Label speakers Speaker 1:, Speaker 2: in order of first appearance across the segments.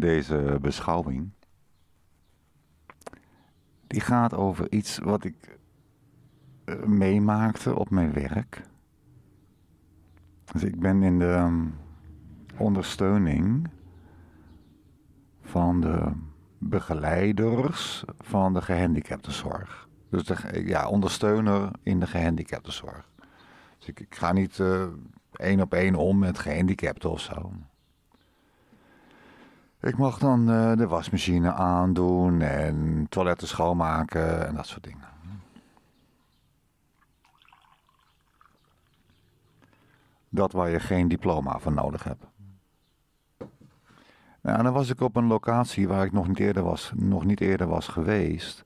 Speaker 1: deze beschouwing. Die gaat over iets wat ik eh, meemaakte op mijn werk. Dus ik ben in de ehm, ondersteuning van de begeleiders van de gehandicaptenzorg. Dus ja, ondersteuner in de gehandicaptenzorg. Dus ik, ga niet uh, één op één om met gehandicapten of zo. Ik mag dan eh, de wasmachine aandoen en toiletten schoonmaken en dat soort dingen. Dat waar je geen diploma van nodig hebt. Nou, dan was ik op een locatie waar ik nog niet eerder was, nog niet eerder was geweest.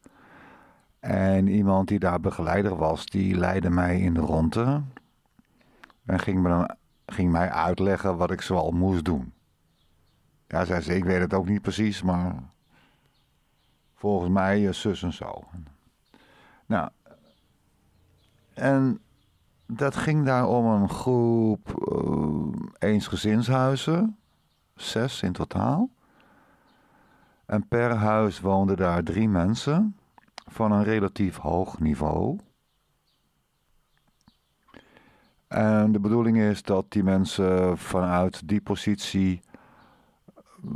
Speaker 1: En iemand die daar begeleider was, die leidde mij in de ronde. En ging, me dan, ging mij uitleggen wat ik zoal moest doen. Ja, zei ze, ik weet het ook niet precies, maar volgens mij je eh, zus en zo. Nou, en dat ging daar om een groep uh, eensgezinshuizen, zes in totaal. En per huis woonden daar drie mensen van een relatief hoog niveau. En de bedoeling is dat die mensen vanuit die positie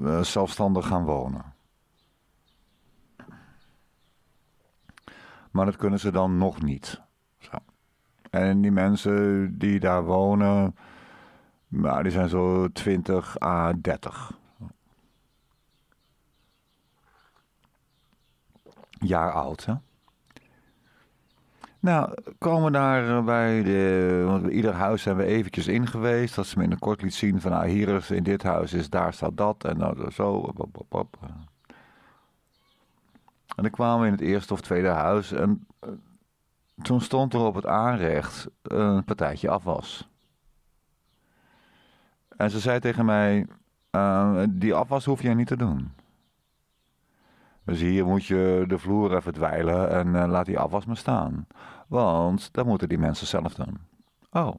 Speaker 1: eh, zelfstandig gaan wonen. Maar dat kunnen ze dan nog niet. Zo. En die mensen die daar wonen, nou, die zijn zo 20 à 30. Jaar oud, hè? Nou, komen daar eh, bij de. Want bij ieder huis zijn we eventjes in geweest. Dat ze me in een kort liet zien van. Nou, hier is in dit huis is, daar staat dat. En nou, zo. Pop, En dan kwamen we in het eerste of tweede huis. En eh, toen stond er op het aanrecht een partijtje afwas. En ze zei tegen mij: eh, Die afwas hoef jij niet te doen. Dus hier moet je de vloer even dweilen en eh, laat die afwas maar staan. Want dat moeten die mensen zelf doen. Oh.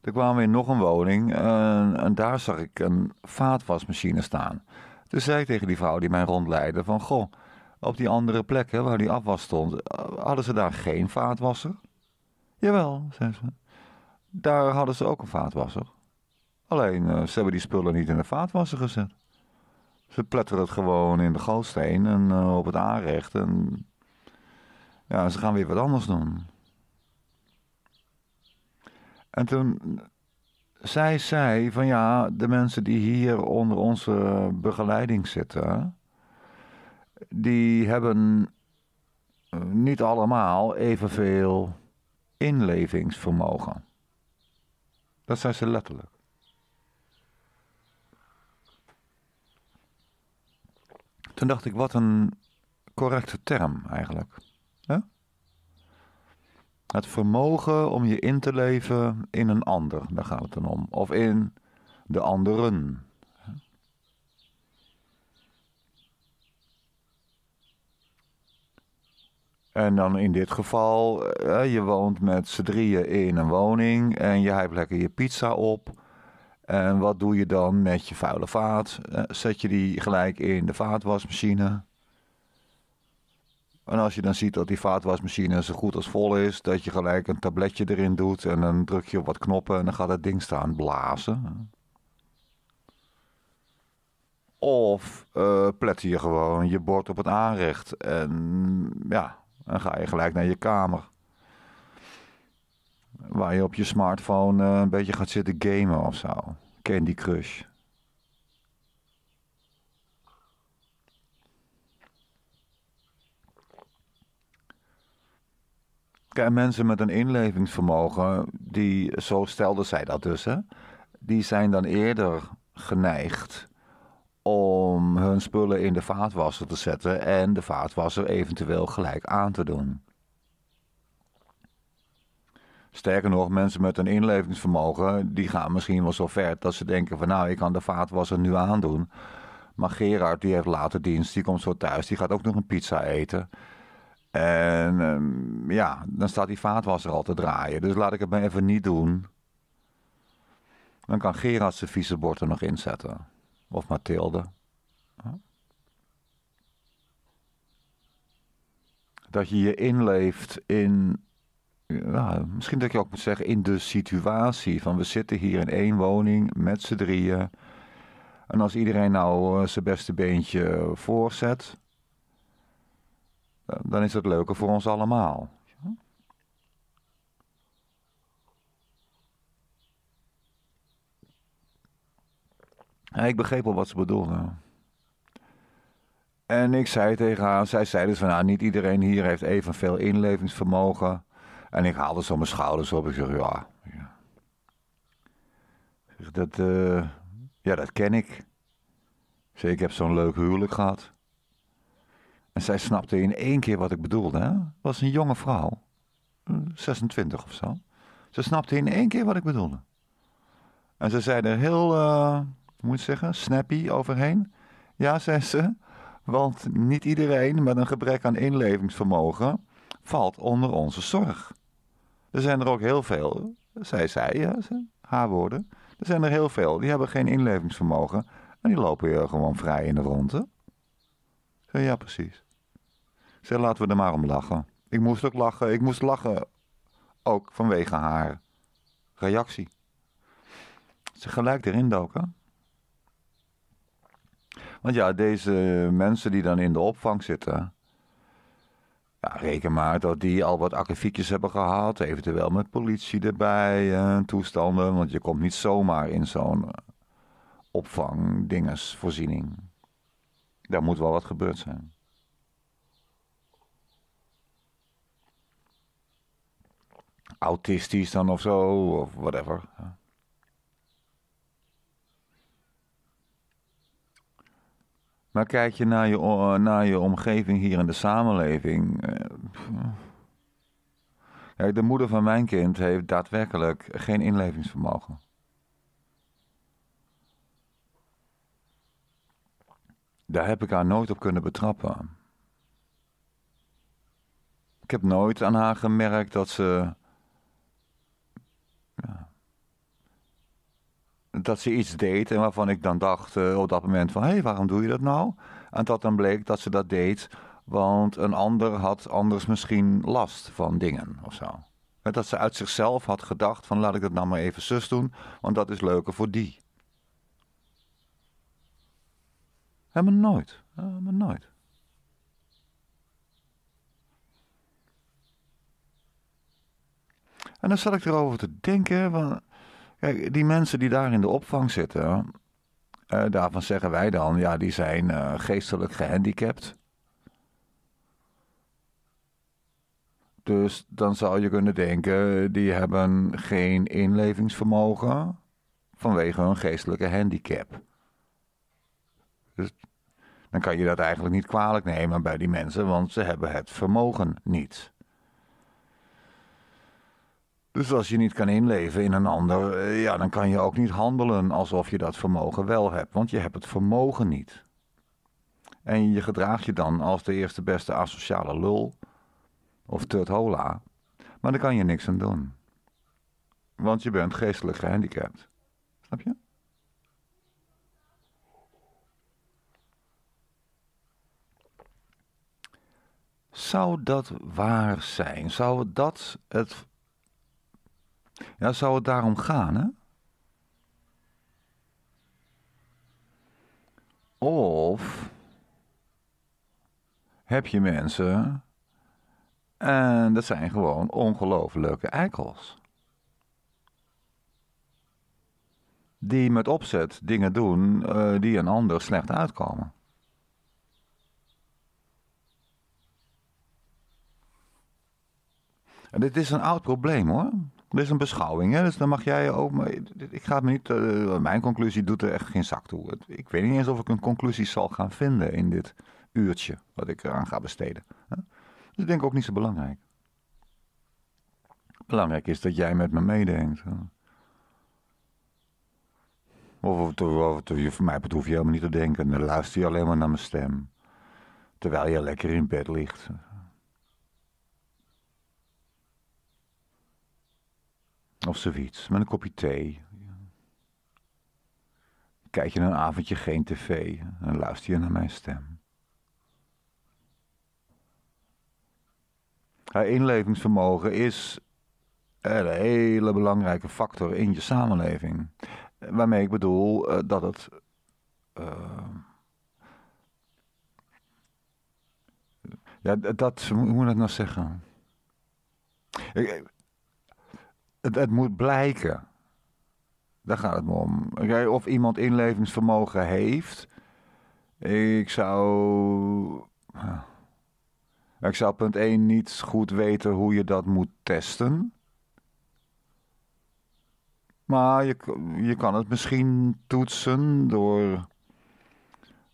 Speaker 1: Toen kwamen we in nog een woning en, en, daar zag ik een vaatwasmachine staan. Toen zei ik tegen die vrouw die mij rondleidde van... Goh, op die andere plekken waar die afwas stond, eh, hadden ze daar geen vaatwasser? Jawel, zei ze. Daar hadden ze ook een vaatwasser. Alleen eh, ze hebben die spullen niet in de vaatwasser gezet. Ze pletteren het gewoon in de gootsteen en eh, op het aanrecht. En ja, ze gaan weer wat anders doen. En toen eh, zij zei van ja, de mensen die hier onder onze begeleiding zitten, die hebben niet allemaal evenveel inlevingsvermogen. Dat zei ze letterlijk. Toen dacht ik, wat een correcte term eigenlijk. Het vermogen om je in te leven in een ander, daar gaat het dan om. Of in de anderen. En dan in dit geval, je woont met z'n drieën in een woning en je hebt lekker je pizza op. En wat doe je dan met je vuile vaat? Eh, zet je die gelijk in de vaatwasmachine? En als je dan ziet dat die vaatwasmachine zo goed als vol is, dat je gelijk een tabletje erin doet en dan druk je op wat knoppen en dan gaat dat ding staan blazen. Of uh, je gewoon je bord op het aanrecht en ja, dan ga je gelijk naar je kamer. Waar je op je smartphone eh, een beetje gaat zitten gamen of zo. Candy Crush. Kijk mensen met een inlevingsvermogen, die, zo stelde zij dat dus, hè, die zijn dan eerder geneigd om hun spullen in de vaatwasser te zetten en de vaatwasser eventueel gelijk aan te doen. Sterker nog, mensen met een inlevingsvermogen, die gaan misschien wel zo ver dat ze denken van nou, ik kan de vaatwasser nu aandoen. Maar Gerard, die heeft later dienst, die komt zo thuis, die gaat ook nog een pizza eten. En ehm, ja, dan staat die vaatwasser al te draaien. Dus laat ik het maar even niet doen. Dan kan Gerard zijn vieze bord er nog inzetten. Of Mathilde. Dat je je inleeft in misschien dat je ook moet zeggen, in de situatie van we zitten hier in één woning met z'n drieën. En als iedereen nou eh, zijn beste beentje voorzet, dan is dat leuker voor ons allemaal. Ja, ik begreep al wat ze bedoelde. En ik zei tegen haar, zij zei dus van nou, niet iedereen hier heeft evenveel inlevingsvermogen. En ik haalde zo mijn schouders op. Ik zeg, ja. dat, eh, ja, dat ken ik. Zeg, ik heb zo'n leuk huwelijk gehad. En zij snapte in één keer wat ik bedoelde. Hè? was een jonge vrouw. 26 hm, of zo. Ze snapte in één keer wat ik bedoelde. En ze zei er heel, eh, moet ik zeggen, snappy overheen. Ja, zei ze. Want niet iedereen met een gebrek aan inlevingsvermogen valt onder onze zorg. Er zijn er ook heel veel, zij, zij, ja, haar woorden. Er zijn er heel veel, die hebben geen inlevingsvermogen en die lopen hier gewoon vrij in de ronde. Zei, ja, precies. Zei, laten we er maar om lachen. Ik moest ook lachen, ik moest lachen, ook vanwege haar reactie. Ze gelijk erin doken. Want ja, deze mensen die dan in de opvang zitten, reken maar dat die al wat akkefietjes hebben gehad, eventueel met politie erbij en eh, toestanden. Want je komt niet zomaar in zo'n eh, opvang, dinges, voorziening. Daar moet wel wat gebeurd zijn. Autistisch dan of zo, of whatever. Maar kijk je naar je, eh, naar je omgeving hier in de samenleving. Eh, de moeder van mijn kind heeft daadwerkelijk geen inlevingsvermogen. Daar heb ik haar nooit op kunnen betrappen. Ik heb nooit aan haar gemerkt dat ze dat ze iets deed en waarvan ik dan dacht eh, op dat moment van... hé, hey, waarom doe je dat nou? En dat dan bleek dat ze dat deed, want een ander had anders misschien last van dingen of zo. Dat ze uit zichzelf had gedacht van laat ik dat nou maar even zus doen, want dat is leuker voor die. Helemaal nooit, helemaal nooit. En dan zat ik erover te denken, van, Kijk, die mensen die daar in de opvang zitten, eh, daarvan zeggen wij dan, ja, die zijn eh, geestelijk gehandicapt. Dus dan zou je kunnen denken, die hebben geen inlevingsvermogen vanwege hun geestelijke handicap. Dus dan kan je dat eigenlijk niet kwalijk nemen bij die mensen, want ze hebben het vermogen niet. Dus als je niet kan inleven in een ander, eh, ja, dan kan je ook niet handelen alsof je dat vermogen wel hebt, want je hebt het vermogen niet. En je gedraagt je dan als de eerste beste asociale lul of hola, maar daar kan je niks aan doen. Want je bent geestelijk gehandicapt. Snap je? Zou dat waar zijn? Zou dat het ja, zou het daarom gaan, hè? Of heb je mensen, en dat zijn gewoon ongelooflijke eikels. Die met opzet dingen doen eh, die een ander slecht uitkomen. En dit is een oud probleem hoor. Dat is een beschouwing, hè? dus dan mag jij ook. Maar ik ga het me niet. Eh, mijn conclusie doet er echt geen zak toe. Ik weet niet eens of ik een conclusie zal gaan vinden in dit uurtje wat ik eraan ga besteden. Dus ik denk ook niet zo belangrijk. Belangrijk is dat jij met me meedenkt. Of Of, of, of, voor mij hoef je helemaal niet te denken. Dan luister je alleen maar naar mijn stem. Terwijl je lekker in bed ligt. Of zoiets, met een kopje thee. Kijk je een avondje geen tv en luister je naar mijn stem. Haar inlevingsvermogen is een hele belangrijke factor in je samenleving. Waarmee ik bedoel eh, dat het. Uh, ja, dat, hoe moet ik dat nou zeggen? het, moet blijken. Daar gaat het me om. of iemand inlevingsvermogen heeft. Ik zou. Ik zou punt 1 niet goed weten hoe je dat moet testen. Maar je, je kan het misschien toetsen door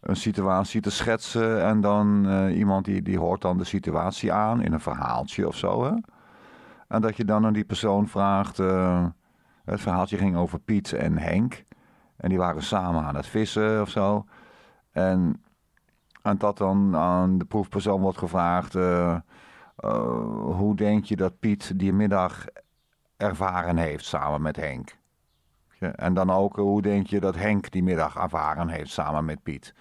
Speaker 1: een situatie te schetsen. En dan eh, iemand die, die hoort dan de situatie aan in een verhaaltje of zo. Hè? En dat je dan aan die persoon vraagt. Eh, het verhaaltje ging over Piet en Henk. En die waren samen aan het vissen of zo. En, en dat dan aan de proefpersoon wordt gevraagd. Eh, eh, hoe denk je dat Piet die middag ervaren heeft samen met Henk? en dan ook, hoe denk je dat Henk die middag ervaren heeft samen met Piet?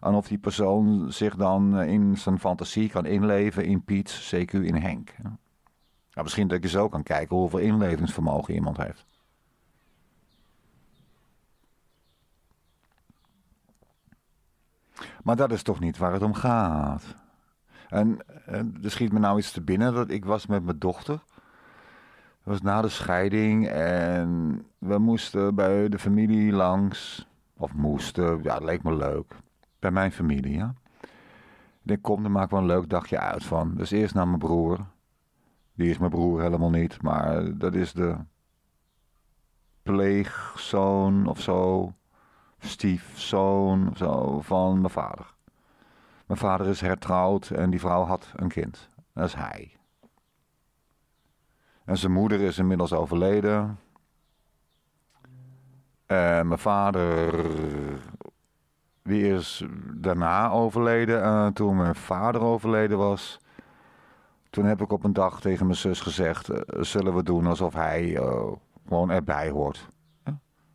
Speaker 1: En of die persoon zich dan in zijn fantasie kan inleven in Piet, zeker in Henk. Ja. Nou, misschien dat ik zo kan kijken hoeveel inlevingsvermogen iemand heeft. Maar dat is toch niet waar het om gaat. En, er schiet me nou iets te binnen dat ik was met mijn dochter. Dat was na de scheiding en we moesten bij de familie langs. Of moesten, ja, dat leek me leuk. Bij mijn familie, ja. Ik denk, kom, maken we een leuk dagje uit van. Dus eerst naar mijn broer, die is mijn broer helemaal niet, maar dat is de pleegzoon of zo, stiefzoon of zo van mijn vader. Mijn vader is hertrouwd en die vrouw had een kind. Dat is hij. En zijn moeder is inmiddels overleden. En mijn vader, die is daarna overleden. Eh, toen mijn vader overleden was, toen heb ik op een dag tegen mijn zus gezegd: eh, zullen we doen alsof hij eh, gewoon erbij hoort?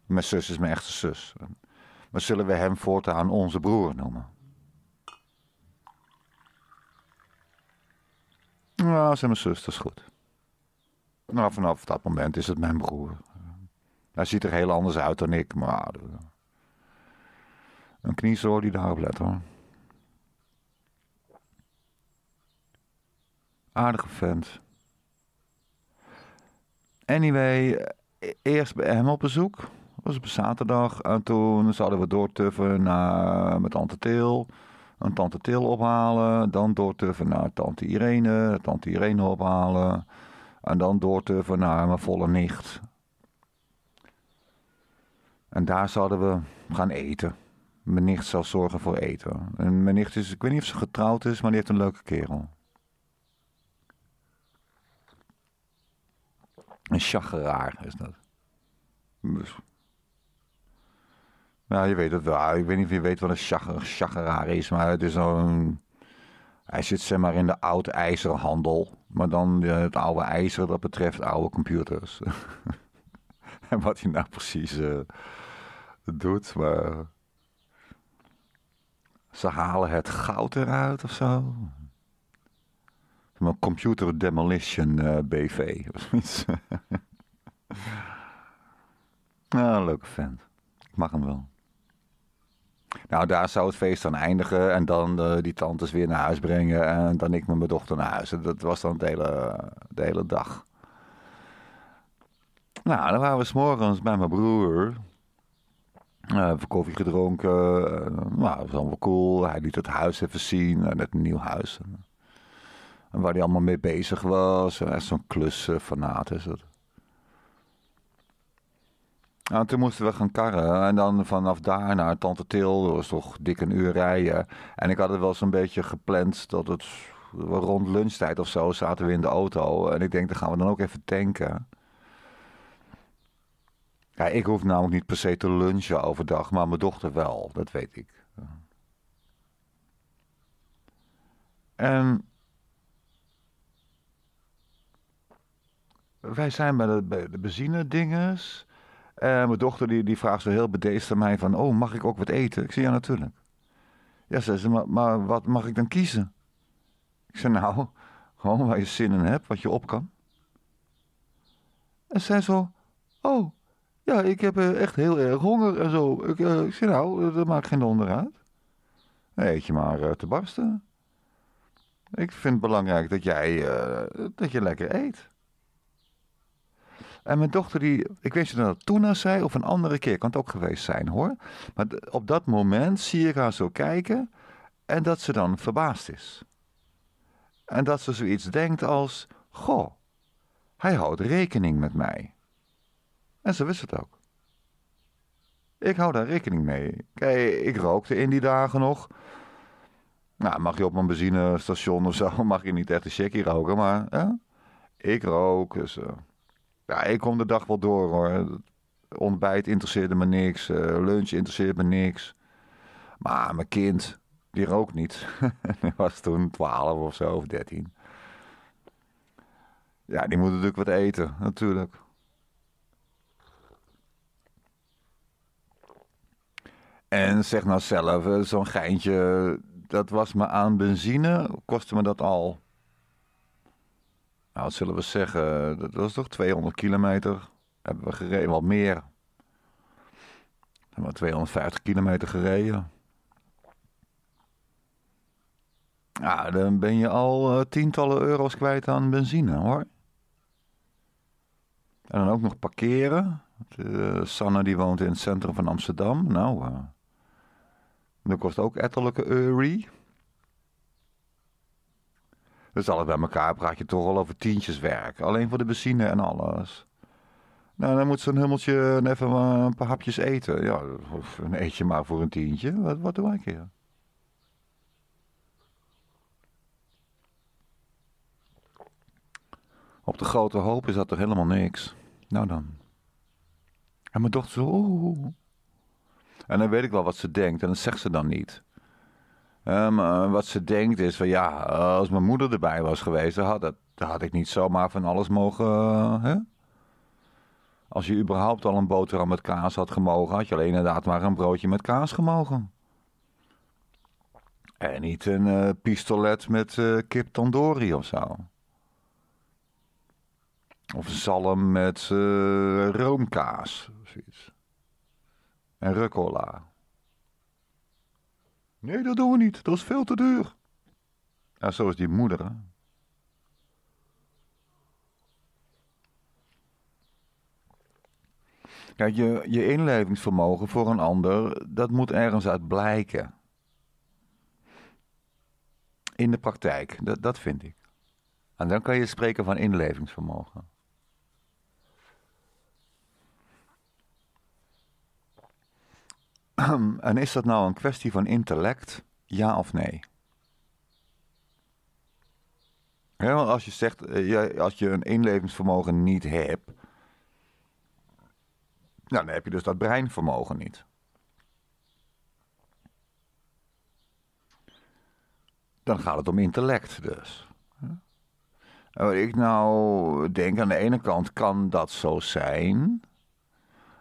Speaker 1: Mijn zus is mijn echte zus. Maar zullen we hem voortaan onze broer noemen? Nou, zei mijn zus, dat is goed. Nou, vanaf dat moment is het mijn broer. Hij ziet er heel anders uit dan ik, maar. Eh, een kniezoor die daarop let hoor. Aardige vent. Anyway, e- eerst bij hem op bezoek. Dat was op zaterdag. En toen zouden we doortuffen naar, met Tante Til. Een Tante Til ophalen. Dan doortuffen naar Tante Irene. Tante Irene ophalen. En dan doortuffen naar mijn volle nicht. En daar zouden we gaan eten. Mijn nicht zal zorgen voor eten. En mijn nicht is, ik weet niet of ze getrouwd is, maar die heeft een leuke kerel. Een chageraar is dat. Dus- nou, je weet het wel. Ik weet niet of je weet wat een chageraar is, maar het is zo'n. Hij zit zeg maar in de oude ijzerhandel, maar dan het oude ijzer dat betreft oude computers. en wat hij nou precies eh, doet, maar... Ze halen het goud eruit of zo maar Computer Demolition eh, BV of nou, leuke vent. Ik mag hem wel. Nou, daar zou het feest dan eindigen en dan eh, die tantes weer naar huis brengen en dan ik met mijn dochter naar huis. Dat was dan de hele, de hele dag. Nou, dan waren we s'morgens bij mijn broer. Uh, koffie gedronken. nou, dat was allemaal cool. Hij liet het huis even zien. Uh, net een nieuw huis waar hij allemaal mee bezig was. Echt zo'n klusfanaat is dat. En toen moesten we gaan karren. En dan vanaf daar naar Tante Til. Dat was toch dik een uur rijden. En ik had het wel zo'n beetje gepland dat het rond lunchtijd of zo zaten we in de auto. En ik denk, dan gaan we dan ook even tanken. Ja, ik hoef namelijk niet per se te lunchen overdag, maar mijn dochter wel, dat weet ik. En wij zijn bij de, bij de En mijn dochter die, die vraagt zo heel bedeesd aan mij van... oh, mag ik ook wat eten? Ik zei, ja, natuurlijk. Ja, zei ze, maar, maar wat mag ik dan kiezen? Ik zei, nou, gewoon waar je zin in hebt, wat je op kan. En zij zo, oh, ja, ik heb eh, echt heel erg honger en zo. Ik, eh, zei, nou, eh, dat maakt geen donder uit. Dan eet je maar te barsten. Ik vind het belangrijk dat jij dat je lekker eet. En mijn dochter, die, ik weet niet of dat toen al zei of een andere keer, kan het ook geweest zijn hoor. Maar op dat moment zie ik haar zo kijken en dat ze dan verbaasd is. En dat ze zoiets denkt als: Goh, hij houdt rekening met mij. En ze wist het ook. Ik hou daar rekening mee. Kijk, ik rookte in die dagen nog. Nou, mag je op een benzinestation of zo, mag je niet echt een checkie roken, maar ik rook. Dus, eh, ja, ik kom de dag wel door hoor. Ontbijt interesseerde me niks. Eh, lunch interesseerde me niks. Maar mijn kind, die rookt niet. die was toen 12 of zo, of 13. Ja, die moet natuurlijk wat eten, natuurlijk. En zeg nou zelf, eh, zo'n geintje, dat was me aan benzine, kostte me dat al nou, wat zullen we zeggen, dat was toch 200 kilometer? Hebben we gereden, wat meer. we 250 kilometer gereden. Nou, dan ben je al eh, tientallen euro's kwijt aan benzine hoor. En dan ook nog parkeren. Uh, Sanne die woont in het centrum van Amsterdam. Nou, eh, dat kost ook etterlijke euro's. Dus alles bij elkaar praat je toch al over tientjes werk. Alleen voor de benzine en alles. Nou, dan moet zo'n hummeltje even eh, een paar hapjes eten. Ja, of een eetje maar voor een tientje. Wat, wat doe ik hier? Op de grote hoop is dat toch helemaal niks. Nou dan. En mijn dochter zo... En dan weet ik wel wat ze denkt en dat zegt ze dan niet. Um, wat ze denkt is van ja, als mijn moeder erbij was geweest, dan had, dat, had ik niet zomaar van alles mogen. Eh, hè? Als je überhaupt al een boterham met kaas had gemogen, had je alleen inderdaad maar een broodje met kaas gemogen. En niet een eh, pistolet met uh, kip tandoori of zo. Of zalm met uh, roomkaas. Zoiets. En rucola. Nee, dat doen we niet. Dat is veel te duur. En zo is die moeder, Kijk, je, je inlevingsvermogen voor een ander, dat moet ergens uit blijken. In de praktijk, dat, dat vind ik. En dan kan je spreken van inlevingsvermogen. En is dat nou een kwestie van intellect, ja of nee? Ja, want als je zegt, eh, als je een inlevingsvermogen niet hebt, nou, dan heb je dus dat breinvermogen niet. Dan gaat het om intellect dus. En wat ik nou denk, aan de ene kant kan dat zo zijn.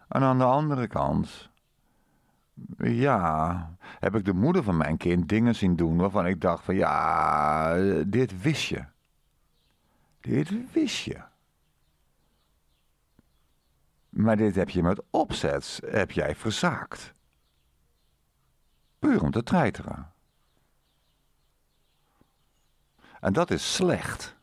Speaker 1: En aan de andere kant ja, heb ik de moeder van mijn kind dingen zien doen waarvan ik dacht van ja, dit wist je. Dit wist je. Maar dit heb je met opzet, heb jij verzaakt. Puur om te treiteren. En dat is slecht.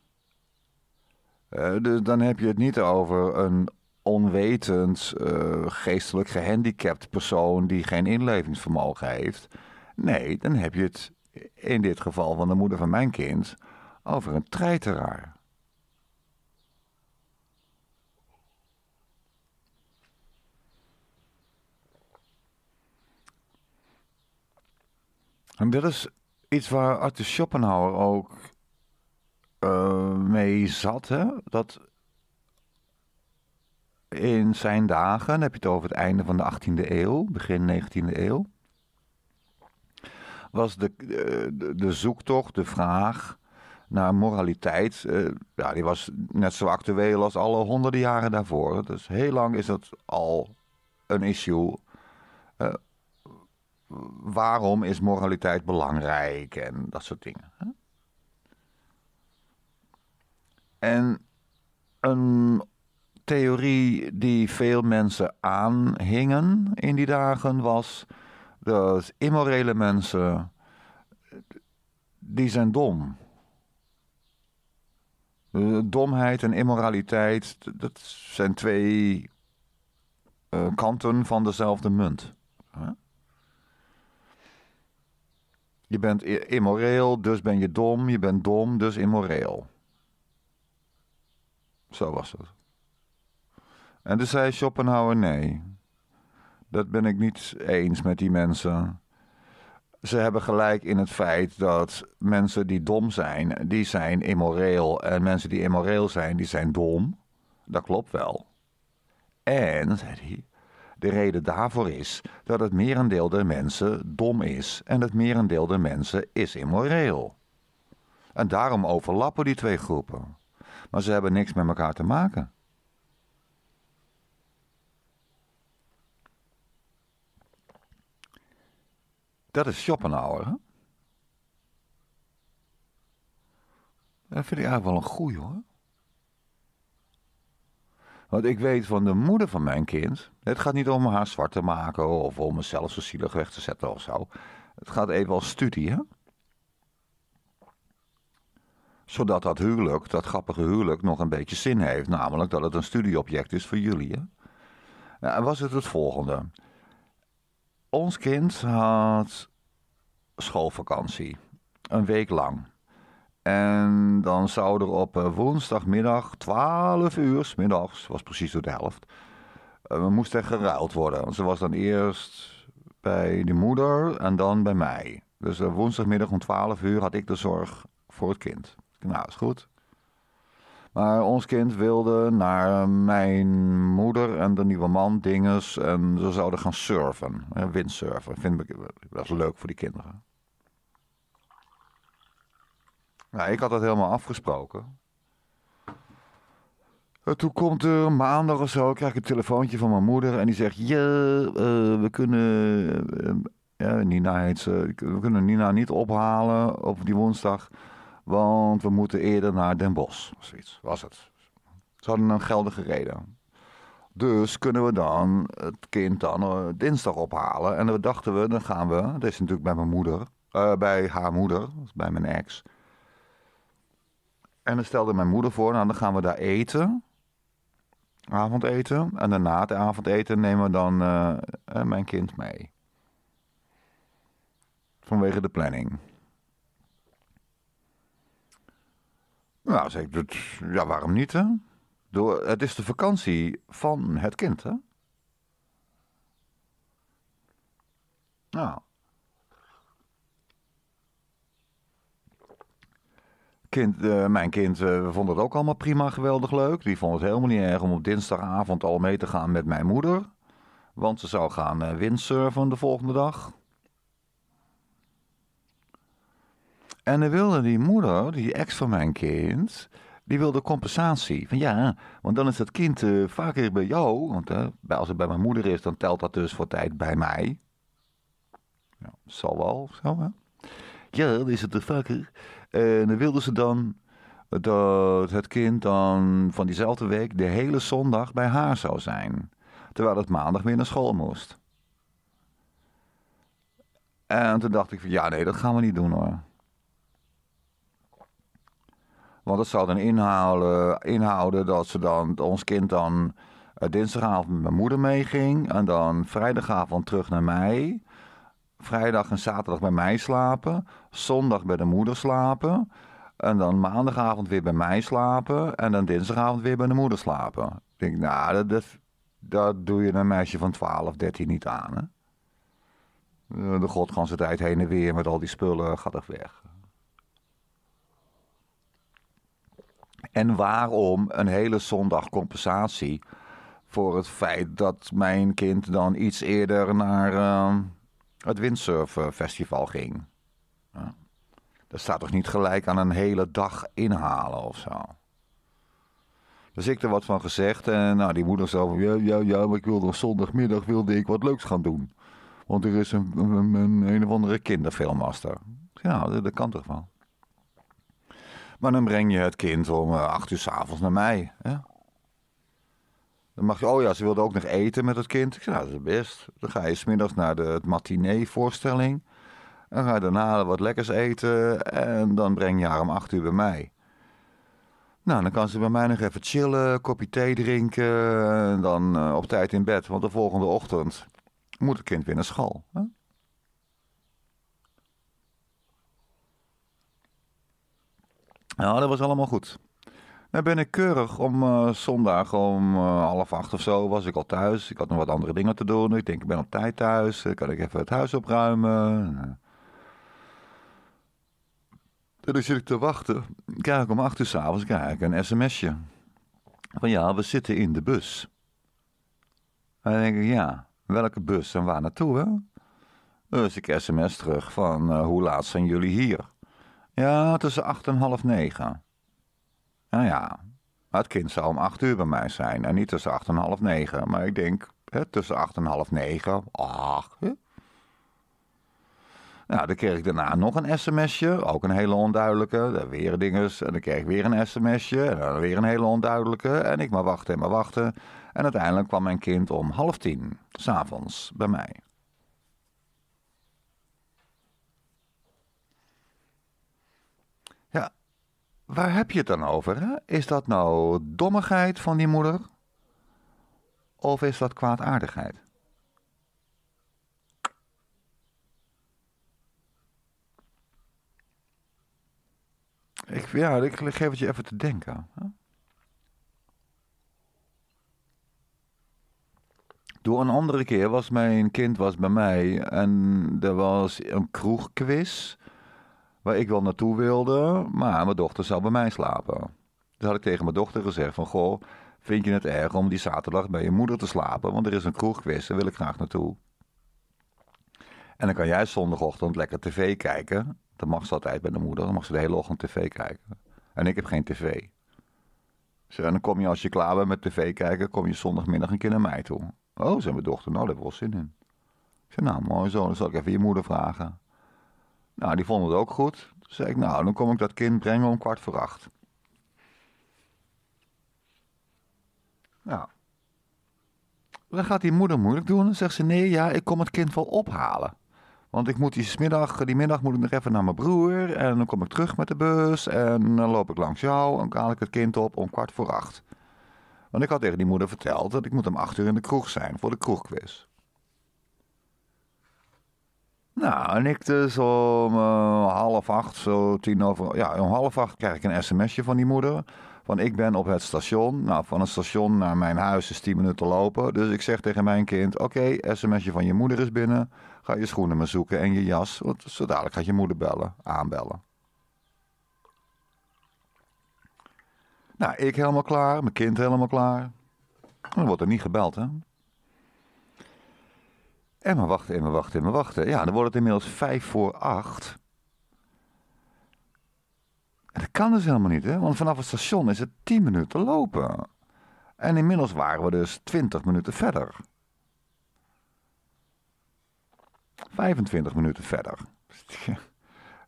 Speaker 1: Eh, dus dan heb je het niet over een onwetend, eh, geestelijk gehandicapt persoon die geen inlevingsvermogen heeft. Nee, dan heb je het in dit geval van de moeder van mijn kind over een treiteraar. En dat is iets waar Arthur Schopenhauer ook eh, mee zat. Hè? Dat in zijn dagen, heb je het over het einde van de 18e eeuw, begin 19e eeuw, was eh, de, de, zoektocht, de vraag naar moraliteit, eh, ja, die was net zo actueel als alle honderden jaren daarvoor. Dus heel lang is dat al een issue. Eh, waarom is moraliteit belangrijk en dat soort dingen. Hè? En een theorie die veel mensen aanhingen in die dagen was dat immorele mensen die zijn dom. Domheid en immoraliteit, dat zijn twee eh, kanten van dezelfde munt. Je bent immoreel, dus ben je dom. Je bent dom, dus immoreel. Zo was het. En toen zei Schopenhauer: nee, dat ben ik niet eens met die mensen. Ze hebben gelijk in het feit dat mensen die dom zijn, die zijn immoreel. En mensen die immoreel zijn, die zijn dom. Dat klopt wel. En, zei hij, de reden daarvoor is dat het merendeel der mensen dom is. En het merendeel der mensen is immoreel. En daarom overlappen die twee groepen. Maar ze hebben niks met elkaar te maken. Dat is Schopenhauer, hè? Dat vind ik eigenlijk wel een goeie, hoor. Want ik weet van de moeder van mijn kind... het gaat niet om haar zwart te maken... of om mezelf zo zielig weg te zetten of zo. Het gaat even als studie, hè? Zodat dat huwelijk, dat grappige huwelijk... nog een beetje zin heeft. Namelijk dat het een studieobject is voor jullie, hè? Nou, was het het volgende ons kind had schoolvakantie. Een week lang. En dan zou er op eh, woensdagmiddag, 12 uur, middags, was precies door de helft, eh, we moesten geruild worden. want Ze was dan eerst bij de moeder en dan bij mij. Dus eh, woensdagmiddag om 12 uur had ik de zorg voor het kind. Nou, is goed. Maar ons kind wilde naar mijn moeder en de nieuwe man dinges. En ze zouden gaan surfen, eh, windsurfen. Vind ik, eh, dat is leuk voor die kinderen. Nou, ik had dat helemaal afgesproken. En eh, toen komt er maandag of zo, krijg ik een telefoontje van mijn moeder. En die zegt, je, we kunnen... ja, Nina heet ze. We kunnen Nina niet ophalen op die woensdag want we moeten eerder naar Den Bosch. Of zoiets was het. Ze hadden een geldige reden. Dus kunnen we dan het kind dan eh, dinsdag ophalen. En dan dachten we, dan gaan we... Dat is natuurlijk bij mijn moeder. Eh, bij haar moeder, bij mijn ex. En dan stelde mijn moeder voor, nou dan gaan we daar eten. Avondeten. En daarna het avondeten nemen we dan eh, mijn kind mee. Vanwege de planning. Nou, zeg ja, waarom niet, hè? Door, het is de vakantie van het kind, hè? Nou. Kind, eh, mijn kind uh, eh, vond het ook allemaal prima geweldig leuk. Die vond het helemaal niet erg om op dinsdagavond al mee te gaan met mijn moeder. Want ze zou gaan uh, windsurfen de volgende dag. En dan wilde die moeder, die ex van mijn kind, die wilde compensatie. Van ja, want dan is dat kind eh, vaker bij jou. Want als het bij mijn moeder is, dan telt dat dus voor tijd bij mij. Nou, zal wel, zal wel. Ja, dan is het er vaker. En dan wilde ze dan dat het kind dan van diezelfde week de hele zondag bij haar zou zijn. Terwijl het maandag weer naar school moest. En toen dacht ik van ja, nee, dat gaan we niet doen hoor. Want dat zou dan inhouden, inhouden dat ze dan, ons kind dan eh, dinsdagavond met mijn moeder meeging. En dan vrijdagavond terug naar mij. Vrijdag en zaterdag bij mij slapen. Zondag bij de moeder slapen. En dan maandagavond weer bij mij slapen. En dan dinsdagavond weer bij de moeder slapen. Ik denk, nou, dat, dat, doe je een meisje van 12, 13 niet aan. Hè? De godganse tijd heen en weer met al die spullen gaat toch weg. En waarom een hele zondag compensatie voor het feit dat mijn kind dan iets eerder naar ehm, het windsurfen festival ging? Dat staat toch niet gelijk aan een hele dag inhalen of zo? Dus ik er wat van gezegd en nou, die moeder zei van ja, ja, ja, maar ik wilde zondagmiddag wilde ik wat leuks gaan doen. Want er is een, een, een, een of andere kindervilmaster. Ja, dat, dat kan toch wel. Maar dan breng je het kind om eh, acht uur s'avonds naar mij. Hè? Dan mag je, oh ja, ze wilde ook nog eten met het kind. Ik zei, nou, dat is best. Dan ga je smiddags naar de matinee-voorstelling. Dan ga je daarna wat lekkers eten. En dan breng je haar om acht uur bij mij. Nou, dan kan ze bij mij nog even chillen, kopje thee drinken. En dan eh, op tijd in bed. Want de volgende ochtend moet het kind weer naar school. Hè? Nou, dat was allemaal goed. Dan nou, ben ik keurig om eh, zondag om eh, half acht of zo was ik al thuis. Ik had nog wat andere dingen te doen. Ik denk, ik ben op tijd thuis. Dan eh, kan ik even het huis opruimen. toen zit ik te wachten. Krijg ik om acht uur s'avonds een sms'je. Van ja, we zitten in de bus. En dan denk ik, ja, welke bus en waar naartoe, hè? Dus ik sms terug van, hoe laat zijn jullie hier? Ja, tussen acht en half negen. Nou ja, het kind zou om acht uur bij mij zijn. En niet tussen acht en half negen. Maar ik denk, hè, tussen acht en half negen. Ach, hè? Nou, dan kreeg ik daarna nog een sms'je, ook een hele onduidelijke. Dan weer dinges, en dan kreeg ik weer een sms'je, en dan weer een hele onduidelijke. En ik maar wachten en maar wachten. En uiteindelijk kwam mijn kind om half tien, s'avonds, bij mij. Waar heb je het dan over? Is dat nou dommigheid van die moeder? Of is dat kwaadaardigheid? Ik, ja, ik geef het je even te denken. Hè? Door een andere keer was mijn kind was bij mij en er was een kroegquiz waar ik wel naartoe wilde, maar mijn dochter zou bij mij slapen. Dus had ik tegen mijn dochter gezegd van, goh, vind je het erg om die zaterdag bij je moeder te slapen? Want er is een kroegquiz daar wil ik graag naartoe. En dan kan jij zondagochtend lekker tv kijken. Dan mag ze altijd bij de moeder, dan mag ze de hele ochtend tv kijken. En ik heb geen tv. Zo, en dan kom je als je klaar bent met tv kijken, kom je zondagmiddag een keer naar mij toe. Oh, zei mijn dochter, nou daar heb ik wel zin in. Ik zei, nou mooi zo, dan zal ik even je moeder vragen. Nou, die vonden het ook goed. Toen zei ik, nou, dan kom ik dat kind brengen om kwart voor acht. Nou, dan gaat die moeder moeilijk doen. Dan zegt ze, nee, ja, ik kom het kind wel ophalen. Want ik moet die, middag, die middag moet ik nog even naar mijn broer. En dan kom ik terug met de bus. En dan loop ik langs jou. En dan haal ik het kind op om kwart voor acht. Want ik had tegen die moeder verteld dat ik moet om acht uur in de kroeg zijn voor de kroegquiz. Nou, en ik dus om eh, half acht, zo tien over... Ja, om half acht krijg ik een sms'je van die moeder. Van ik ben op het station. Nou, van het station naar mijn huis is tien minuten lopen. Dus ik zeg tegen mijn kind, oké, sms'je van je moeder is binnen. Ga je schoenen maar zoeken en je jas. Want zo dadelijk gaat je moeder bellen, aanbellen. Nou, ik helemaal klaar, mijn kind helemaal klaar. Dan wordt er niet gebeld, hè? En maar wachten, en maar wachten, en maar wachten. Ja, dan wordt het inmiddels vijf voor acht. En dat kan dus helemaal niet, hè? Want vanaf het station is het tien minuten lopen. En inmiddels waren we dus twintig minuten verder. 25 minuten verder.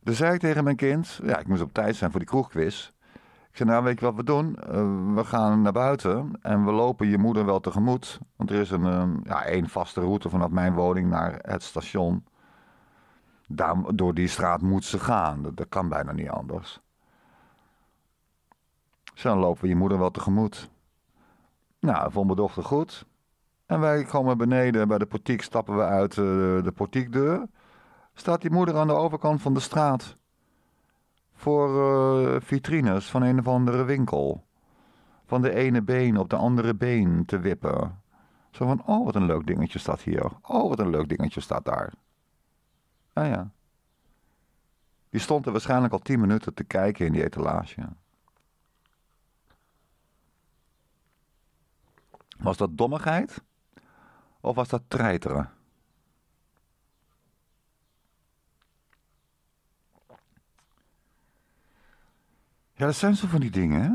Speaker 1: Dus zei ik tegen mijn kind, ja, ik moest op tijd zijn voor die kroegquiz. Ik zei, nou weet je wat we doen? Eh, we gaan naar buiten en we lopen je moeder wel tegemoet. Want er is een ehm, ja, één vaste route vanaf mijn woning naar het station. Daar, door die straat moet ze gaan. Dat, kan bijna niet anders. Zo dan lopen we je moeder wel tegemoet. Nou, vond mijn dochter goed. En wij komen beneden bij de portiek, stappen we uit de eh, de portiekdeur. Staat die moeder aan de overkant van de straat voor eh, vitrines van een of andere winkel. Van de ene been op de andere been te wippen. Zo van, oh wat een leuk dingetje staat hier. Oh wat een leuk dingetje staat daar. Ah ja. Die stond er waarschijnlijk al tien minuten te kijken in die etalage. Was dat dommigheid? Of was dat treiteren? Ja, dat zijn zo van die dingen, hè?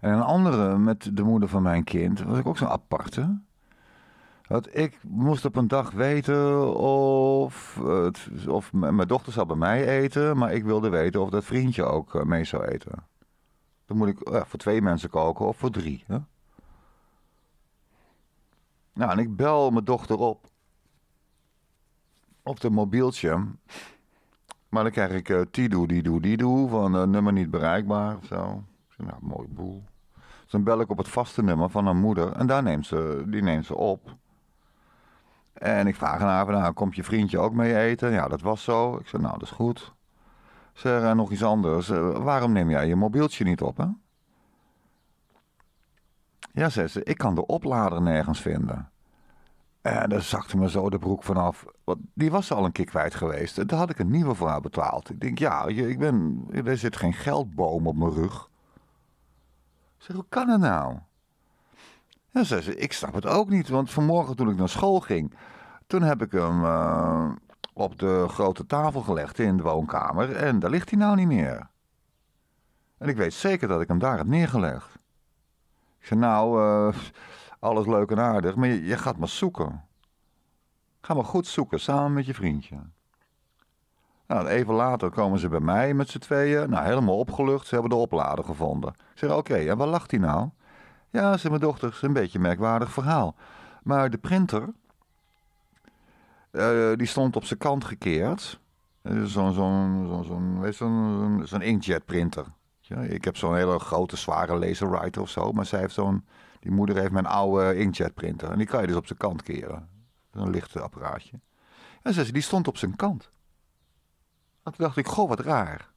Speaker 1: En een andere met de moeder van mijn kind was ik ook zo'n aparte. Dat ik moest op een dag weten of, of mijn dochter zou bij mij eten, maar ik wilde weten of dat vriendje ook eh, mee zou eten. Dan moet ik ja, eh, voor twee mensen koken of voor drie. Hè? Nou, en ik bel mijn dochter op op de mobieltje. Maar dan krijg ik uh, eh, Tido, die doe van uh, nummer niet bereikbaar of zo. Nou, mooi boel. Dus dan bel ik op het vaste nummer van haar moeder en daar neemt ze, die neemt ze op. En ik vraag aan haar, nou, komt je vriendje ook mee eten? Ja, dat was zo. Ik zeg, nou, dat is goed. Ze en eh, nog iets anders. waarom neem jij je mobieltje niet op, hè? Ja, zei ze, ik kan de oplader nergens vinden. En daar zakte me zo de broek vanaf. Want die was al een keer kwijt geweest. daar had ik een nieuwe voor haar betaald. Ik denk, ja, ik ben, er zit geen geldboom op mijn rug. zeg, hoe kan het nou? Ja, ze, ik snap het ook niet. Want vanmorgen toen ik naar school ging... toen heb ik hem eh, op de grote tafel gelegd in de woonkamer... en daar ligt hij nou niet meer. En ik weet zeker dat ik hem daar heb neergelegd. Ik nou... Eh, alles leuk en aardig, maar je, gaat maar zoeken. Ga maar goed zoeken, samen met je vriendje. Nou, even later komen ze bij mij met z'n tweeën. Nou, helemaal opgelucht. Ze hebben de oplader gevonden. Ik zeg, oké, en waar lacht hij nou? Ja, zei mijn dochter, is een beetje een merkwaardig verhaal. Maar de printer, die stond op zijn kant gekeerd. Zo'n zo'n zo'n zo'n zo'n inkjet printer. Ja, ik heb zo'n hele grote, zware laserwriter of zo. Maar zij heeft zo'n die moeder heeft mijn oude inkjetprinter. En die kan je dus op zijn kant keren. Een licht apparaatje. En zei ze, die stond op zijn kant. En toen dacht ik, goh, wat raar.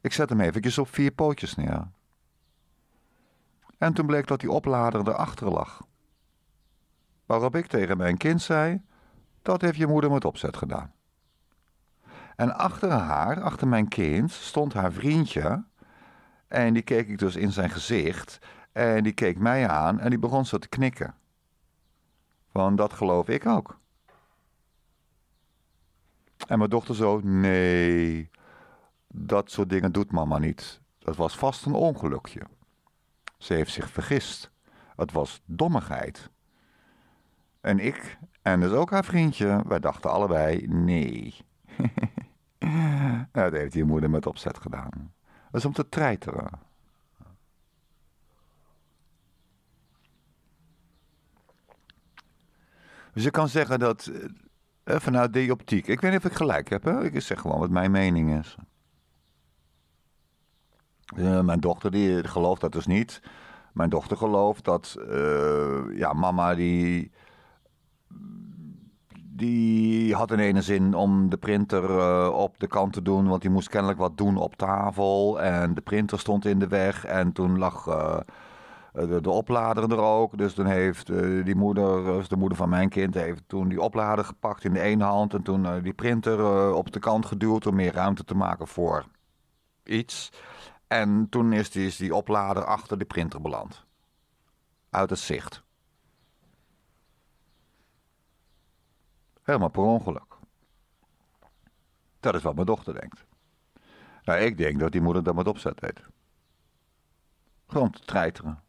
Speaker 1: Ik zet hem eventjes op vier pootjes neer. En toen bleek dat die oplader erachter lag. Waarop ik tegen mijn kind zei, dat heeft je moeder met opzet gedaan. En achter haar, achter mijn kind, stond haar vriendje. En die keek ik dus in zijn gezicht. En die keek mij aan en die begon zo te knikken. Van dat geloof ik ook. En mijn dochter zo, nee, dat soort dingen doet mama niet. Dat was vast een ongelukje. Ze heeft zich vergist. Het was dommigheid. En ik, en dus ook haar vriendje, wij dachten allebei, nee. dat heeft je moeder met opzet gedaan. Dat is om te treiteren. Dus ik kan zeggen dat, eh, eh, vanuit die optiek, ik weet niet of ik gelijk heb, hè? ik zeg gewoon wat mijn mening is. Eh, mijn dochter die gelooft dat dus niet. Mijn dochter gelooft dat ja, mama die, die had in ene zin om de printer op de kant te doen. Want die moest kennelijk wat doen op tafel. En de printer stond in de weg. En toen lag eh, de, de, oplader er ook. Dus toen heeft eh, die moeder, eh, de moeder van mijn kind, heeft toen die oplader gepakt in de ene hand. En toen die printer op de kant geduwd om meer ruimte te maken voor iets. En toen is die, die oplader achter de printer beland. Uit het zicht. Helemaal per ongeluk. Dat is wat mijn dochter denkt. Nou, ik denk dat die moeder dat met opzet deed. Gewoon te treiteren.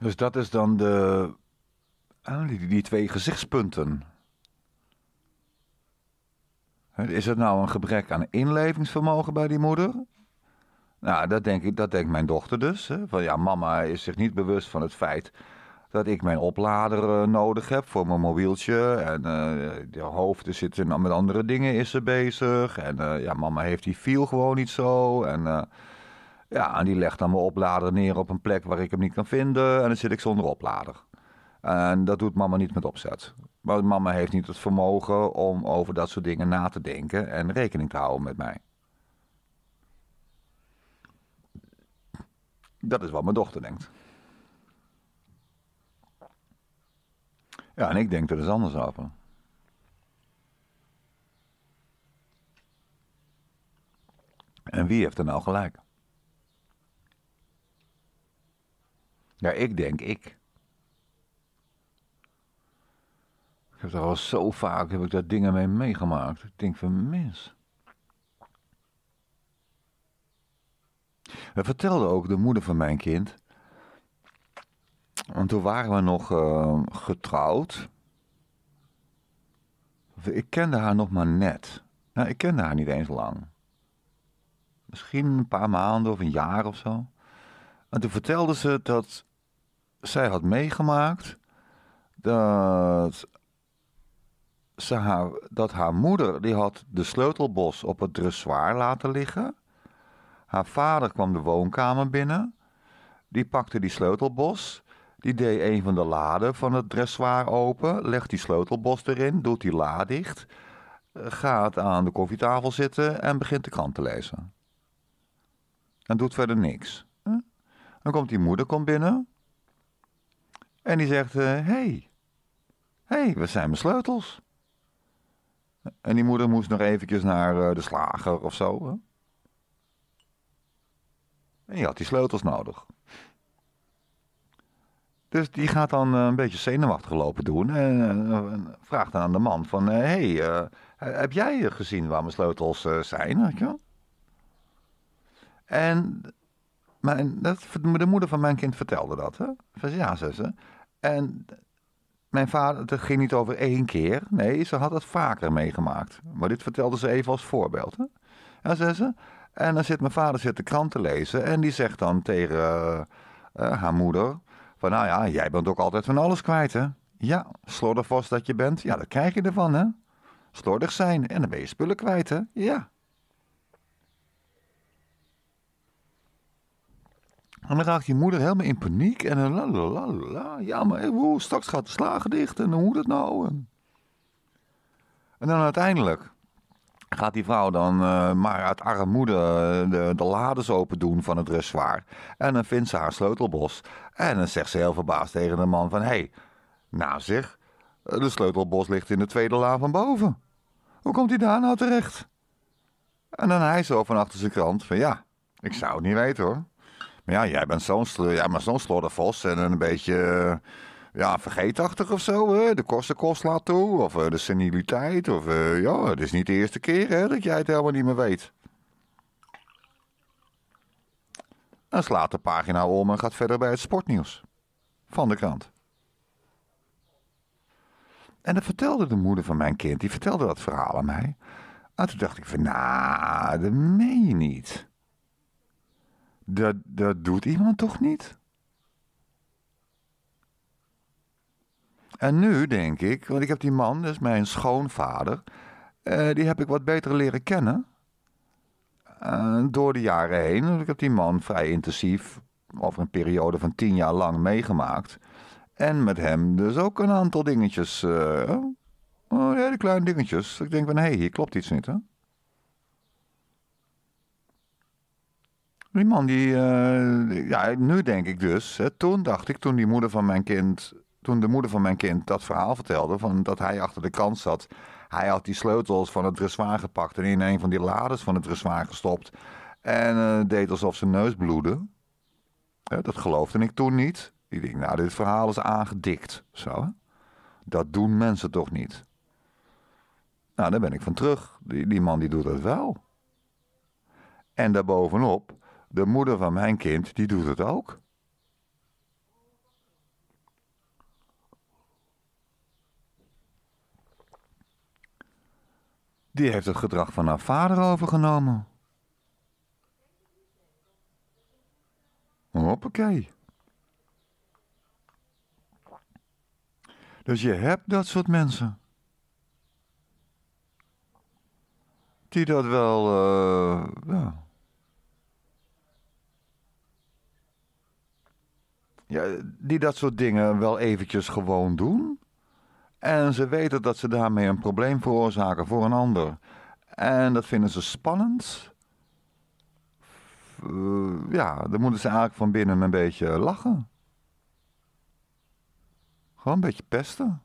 Speaker 1: Dus dat is dan de. Ah, die, die twee gezichtspunten. Is het nou een gebrek aan inlevingsvermogen bij die moeder? Nou, dat, denk ik, dat denkt mijn dochter dus. Hè? Van ja, mama is zich niet bewust van het feit dat ik mijn oplader eh, nodig heb voor mijn mobieltje. En uh, eh, hoofd is zit nou met andere dingen is ze bezig. En eh, ja, mama heeft die viel gewoon niet zo. En ja, en die legt dan mijn oplader neer op een plek waar ik hem niet kan vinden. En dan zit ik zonder oplader. En dat doet mama niet met opzet. Maar mama heeft niet het vermogen om over dat soort dingen na te denken en rekening te houden met mij. Dat is wat mijn dochter denkt. Ja, en ik denk er eens dus anders over. En wie heeft er nou gelijk? Ja, ik denk ik. Ik heb er al zo vaak heb ik daar dingen mee meegemaakt. Ik denk van mens. Dat vertelde ook de moeder van mijn kind. Want toen waren we nog ehm, getrouwd. Ik kende haar nog maar net. Nou, ik kende haar niet eens lang. Misschien een paar maanden of een jaar of zo. En toen vertelde ze dat zij had meegemaakt dat, ze haar, dat haar moeder, die had de sleutelbos op het dressoir laten liggen. Haar vader kwam de woonkamer binnen. Die pakte die sleutelbos. Die deed een van de laden van het dressoir open. Legt die sleutelbos erin. Doet die la dicht. Gaat aan de koffietafel zitten en begint de krant te lezen. En doet verder niks. Hm? Dan komt die moeder komt binnen. En die zegt: Hé, eh, hey, hey, we zijn mijn sleutels? En die moeder moest nog eventjes naar eh, de slager of zo. En die had die sleutels nodig. Dus die gaat dan eh, een beetje zenuwachtig lopen doen en vraagt dan aan de man van... ...hé, hey, heb jij gezien waar mijn sleutels zijn? Weet je? En mijn, dat, de moeder van mijn kind vertelde dat. Hè? ja, zei ze, en mijn vader, het ging niet over één keer. Nee, ze had het vaker meegemaakt. Maar dit vertelde ze even als voorbeeld. Hè? En zei En dan zit mijn vader zit de krant te lezen. En die zegt dan tegen eh, eh, haar moeder: Van nou ja, jij bent ook altijd van alles kwijt, hè? Ja, slordig was dat je bent. Ja, dat krijg je ervan, hè? Slordig zijn. En dan ben je spullen kwijt, hè? Ja. En dan raakt je moeder helemaal in paniek. En dan la Ja, maar eh, woe, straks gaat de slagen dicht. En hoe dat nou? En, en dan uiteindelijk gaat die vrouw dan eh, maar uit armoede eh, de, de lades open doen van het reswaar. En dan vindt ze haar sleutelbos. En dan zegt ze heel verbaasd tegen de man van... Hé, hey, nou zich de sleutelbos ligt in de tweede la van boven. Hoe komt hij daar nou terecht? En dan hij zo van achter zijn krant van... Ja, ik zou het niet weten hoor. Maar ja, jij bent zo'n ja, maar zo'n en een beetje eh, ja, vergeetachtig of zo. Hè? De kostenkost laat toe, of eh, de seniliteit. Of, eh, ja, het is niet de eerste keer hè, dat jij het helemaal niet meer weet. Dan slaat de pagina om en gaat verder bij het sportnieuws van de krant. En dat vertelde de moeder van mijn kind, die vertelde dat verhaal aan mij. En toen dacht ik van, nou, dat meen je niet. Dat, dat doet iemand toch niet? En nu denk ik, want ik heb die man, dus is mijn schoonvader, eh, die heb ik wat beter leren kennen. Eh, door de jaren heen. Ik heb die man vrij intensief over een periode van tien jaar lang meegemaakt. En met hem dus ook een aantal dingetjes. Uh, hele kleine dingetjes. Ik denk van, hé, hier klopt iets niet, hè? Die man die, eh, ja, nu denk ik dus, hè, toen dacht ik, toen die moeder van mijn kind, toen de moeder van mijn kind dat verhaal vertelde, van dat hij achter de kant zat. Hij had die sleutels van het dressoir gepakt en in een van die lades van het dressoir gestopt. En eh, deed alsof zijn neus bloedde. dat geloofde ik toen niet. Ik denk, nou, dit verhaal is aangedikt. Zo. Dat doen mensen toch niet? Nou, daar ben ik van terug. Die, die man die doet dat wel. En daarbovenop de moeder van mijn kind, die doet het ook. Die heeft het gedrag van haar vader overgenomen. Hoppakee. Dus je hebt dat soort mensen. Die dat wel. Uh, ja die dat soort dingen wel eventjes gewoon doen. En ze weten dat ze daarmee een probleem veroorzaken voor een ander. En dat vinden ze spannend. Eh, ja, dan moeten ze eigenlijk van binnen een beetje lachen. Gewoon een beetje pesten.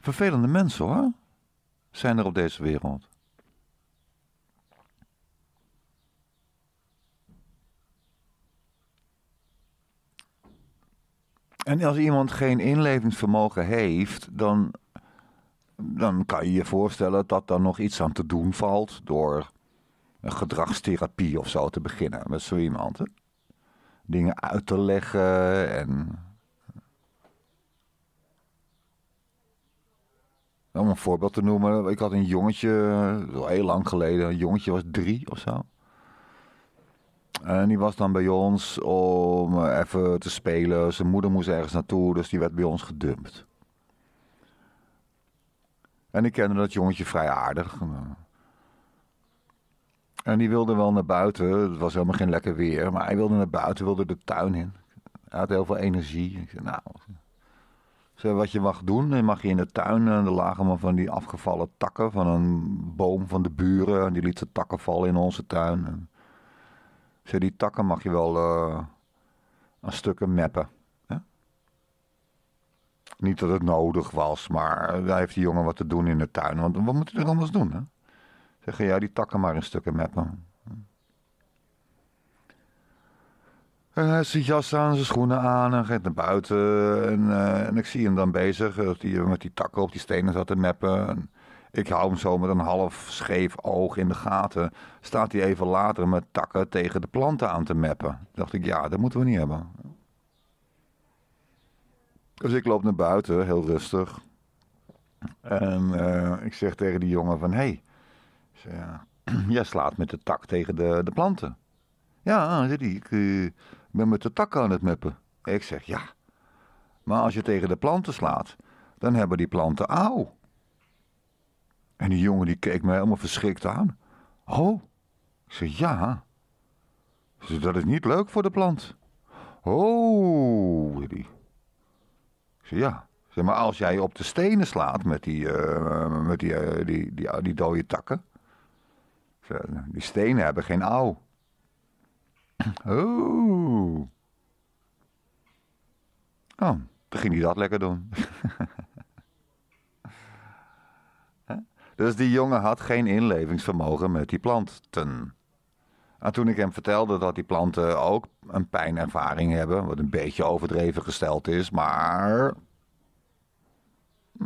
Speaker 1: Vervelende mensen hoor zijn er op deze wereld. En als iemand geen inlevingsvermogen heeft, dan, dan kan je je voorstellen dat daar nog iets aan te doen valt door een gedragstherapie of zo te beginnen met zo iemand. Dingen uit te leggen en Om een voorbeeld te noemen, ik had een jongetje, eh, heel lang geleden, een jongetje was drie of zo. En die was dan bij ons om eh, even te spelen. Zijn moeder moest ergens naartoe, dus die werd bij ons gedumpt. En ik kende dat jongetje vrij aardig. En die wilde wel naar buiten. Het was helemaal geen lekker weer, maar hij wilde naar buiten, wilde de tuin in. Hij had heel veel energie. Ik zei, nou, wat je mag doen. Dan mag je in de tuin. En eh, er lagen maar van die afgevallen takken van een boom van de buren. En die liet ze takken vallen in onze tuin. En, die takken mag je wel eh, een aan stukken meppen. Niet dat het nodig was, maar daar heeft die jongen wat te doen in de tuin. Want wat moet hij er anders doen? Hè? Zeggen, ja, die takken maar in stukken meppen. En eh, hij zit zijn jas aan, zijn schoenen aan en gaat naar buiten. En, eh, en ik zie hem dan bezig eh, dat hij met die takken op die stenen zat te meppen. ik hou hem zo met een half scheef oog in de gaten. Staat hij even later met takken tegen de planten aan te meppen. dacht ik, ja, dat moeten we niet hebben. Dus ik loop naar buiten, heel rustig. En ik zeg tegen die jongen van, hé, hey, jij slaat met de tak tegen de, de planten. Ja, ah, zit ik ben met de takken aan het mappen. Ik zeg ja. Maar als je tegen de planten slaat, dan hebben die planten auw. En die jongen die keek mij helemaal verschrikt aan. Oh, ik zeg ja. Zie dus dat is niet leuk voor de plant. Oh, Ik zeg ja. Zeg maar als jij op de stenen slaat met die, eh, met die, die, eh, die, die, die, dode takken. die stenen hebben geen auw. Oeh, Oh, dan ging hij dat lekker doen. dus die jongen had geen inlevingsvermogen met die planten. En toen ik hem vertelde dat die planten ook een pijnervaring hebben, wat een beetje overdreven gesteld is, maar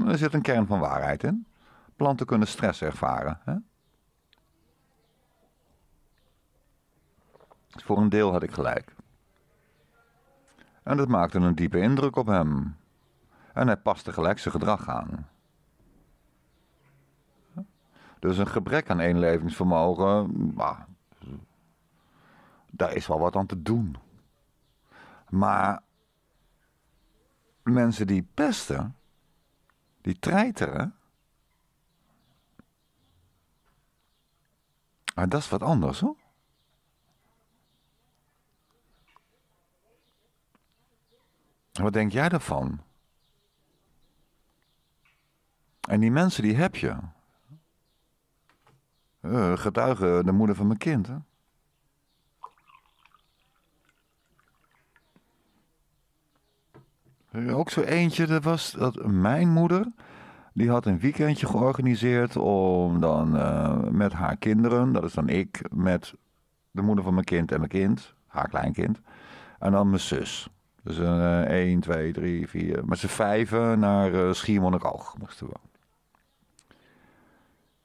Speaker 1: er zit een kern van waarheid in. Planten kunnen stress ervaren. Hè? Voor een deel had ik gelijk. En dat maakte een diepe indruk op hem. En hij paste gelijk zijn gedrag aan. Dus een gebrek aan eenlevingsvermogen, bah, daar is wel wat aan te doen. Maar mensen die pesten, die treiteren, ah, dat is wat anders hoor. Wat denk jij daarvan? En die mensen die heb je. Uh, eh, getuige, de moeder van mijn kind. Hè? Ook zo eentje, dat was dat mijn moeder. Die had een weekendje georganiseerd om dan eh, met haar kinderen, dat is dan ik, met de moeder van mijn kind en mijn kind, haar kleinkind, en dan mijn zus. Dus een 1, 2, 3, 4. Met z'n vijven naar uh, Schiermonnikoog moesten we.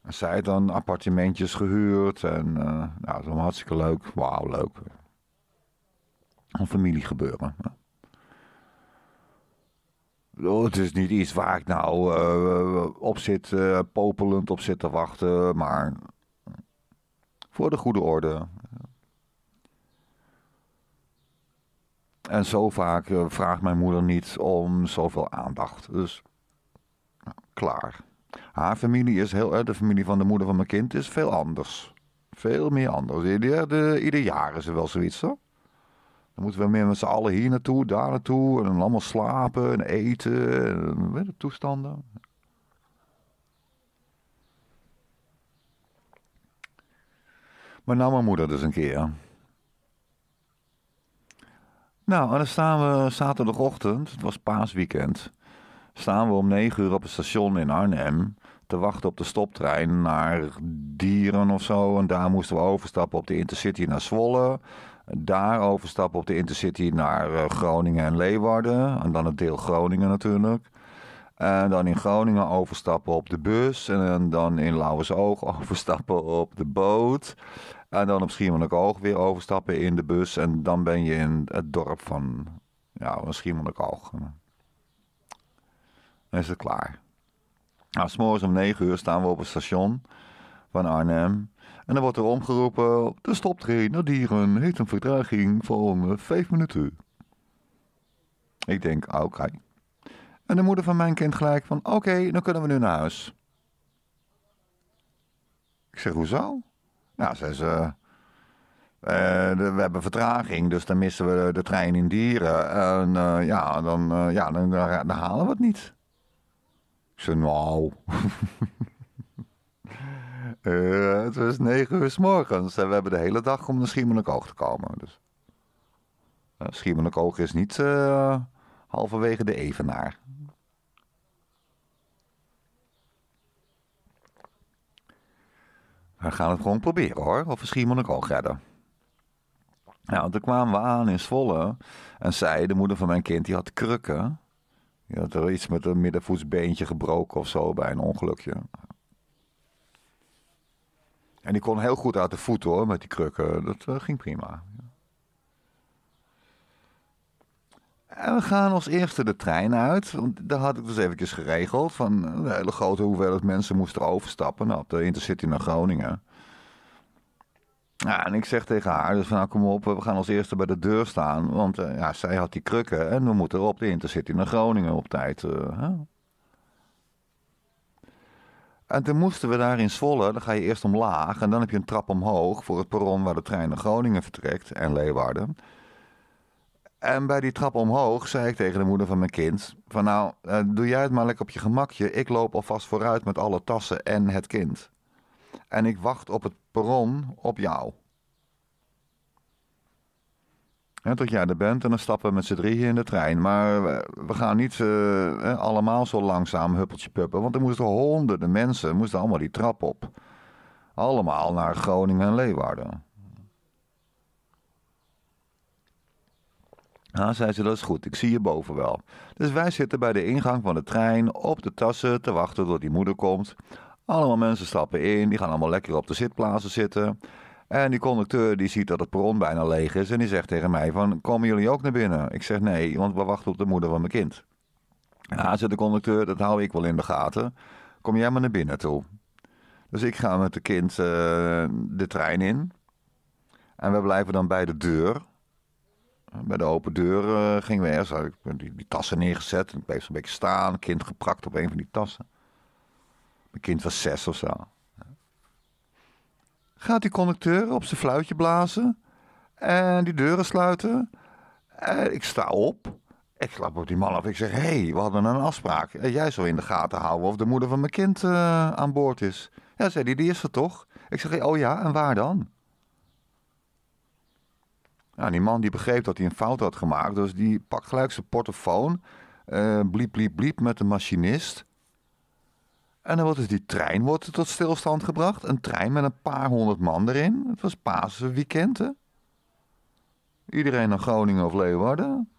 Speaker 1: En zij had dan appartementjes gehuurd. En uh, nou, dat was hartstikke leuk. Wauw, leuk. Een familiegebeuren. Hè? Oh, het is niet iets waar ik nou eh, op zit, uh, popelend op zit te wachten. Maar voor de goede orde. En zo vaak eh, vraagt mijn moeder niet om zoveel aandacht. Dus klaar. Haar familie is heel, de familie van de moeder van mijn kind is veel anders. Veel meer anders. Ieder, de, ieder jaar is er wel zoiets hoor. Dan moeten we meer met z'n allen hier naartoe, daar naartoe. En dan allemaal slapen en eten. En, eh, weet je, toestanden. Maar nou mijn moeder dus een keer. Nou, en dan staan we zaterdagochtend, het was paasweekend, staan we om 9 uur op het station in Arnhem te wachten op de stoptrein naar Dieren of zo. En daar moesten we overstappen op de Intercity naar Zwolle. Daar overstappen op de Intercity naar eh, Groningen en Leeuwarden. En dan het deel Groningen natuurlijk. En dan in Groningen overstappen op de bus. En dan in Lauwersoog overstappen op de boot. En dan op Schiermonnikoog weer overstappen in de bus. En dan ben je in het dorp van, ja, van Schiermonnikoog. Dan is het klaar. Nou, s'morgens om 9 uur staan we op het station van Arnhem. En dan wordt er omgeroepen: de stoptrein naar Dieren heeft een vertraging van 5 minuten. Ik denk: oké. En de moeder van mijn kind gelijk van: oké, dan kunnen we nu naar huis. Ik zeg: hoezo? Nou, ze, ze, eh, eh, we hebben vertraging, dus dan missen we de, trein in Dieren. En eh, ja, dan, ja dan, halen we het niet. Ik zei, nou... het was negen uur s morgens en we hebben de hele dag om naar oog te komen. Dus. oog is niet halverwege de Evenaar. we gaan het gewoon proberen hoor, of moet ik ook al redden. Nou, toen kwamen we aan in Zwolle en zij, de moeder van mijn kind, die had krukken. Die had er iets met een middenvoetsbeentje gebroken of zo bij een ongelukje. En die kon heel goed uit de voet hoor, met die krukken. Dat eh, ging prima. En we gaan als eerste de trein uit. Want daar had ik dus eventjes geregeld. Van eh, een hele grote hoeveelheid mensen moesten overstappen. Nou, op de Intercity naar Groningen. en ik zeg tegen haar, dus van, nou kom op, we gaan als eerste bij de deur staan. Want eh, ja, zij had die krukken en we moeten op de Intercity naar Groningen op tijd. Eh, en toen moesten we daar in Zwolle, dan ga je eerst omlaag en dan heb je een trap omhoog voor het perron waar de trein naar Groningen vertrekt en Leeuwarden. En bij die trap omhoog zei ik tegen de moeder van mijn kind: van nou, eh, doe jij het maar lekker op je gemakje. Ik loop alvast vooruit met alle tassen en het kind. En ik wacht op het perron op jou. Ja, tot jij er bent en dan stappen we met z'n drieën in de trein. Maar eh, we, gaan niet eh, allemaal zo langzaam huppeltje puppen. Want er moesten honderden mensen, moesten allemaal die trap op. Allemaal naar Groningen en Leeuwarden. Ah, zei ze, dat is goed, ik zie je boven wel. Dus wij zitten bij de ingang van de trein op de tassen te wachten tot die moeder komt. Allemaal mensen stappen in, die gaan allemaal lekker op de zitplaatsen zitten. En die conducteur die ziet dat het perron bijna leeg is en die zegt tegen mij van, komen jullie ook naar binnen? Ik zeg nee, want we wachten op de moeder van mijn kind. Ja, zegt de conducteur, dat hou ik wel in de gaten. Kom jij maar naar binnen toe. Dus ik ga met de kind eh, de trein in. En we blijven dan bij de deur bij de open deur ging eh, gingen we Ik die, die, tassen neergezet. En ik bleef een beetje staan. kind geprakt op een van die tassen. Mijn kind was zes of zo. Gaat die conducteur op zijn fluitje blazen. En die deuren sluiten. ik sta op. Ik slaap op die man af. Ik zeg: Hé, hey, we hadden een afspraak. Eh, jij zou in de gaten houden of de moeder van mijn kind eh, aan boord is. Ja, zei die, die is er toch? Ik zeg: Oh ja, en waar dan? ja nou, die man die begreep dat hij een fout had gemaakt. Dus die pakt gelijk zijn portofoon. Uh, bliep, bliep, bliep met de machinist. En dan wordt dus die trein wordt tot stilstand gebracht. Een trein met een paar honderd man erin. Het was Pasenweekend, hè? Iedereen naar Groningen of Leeuwarden.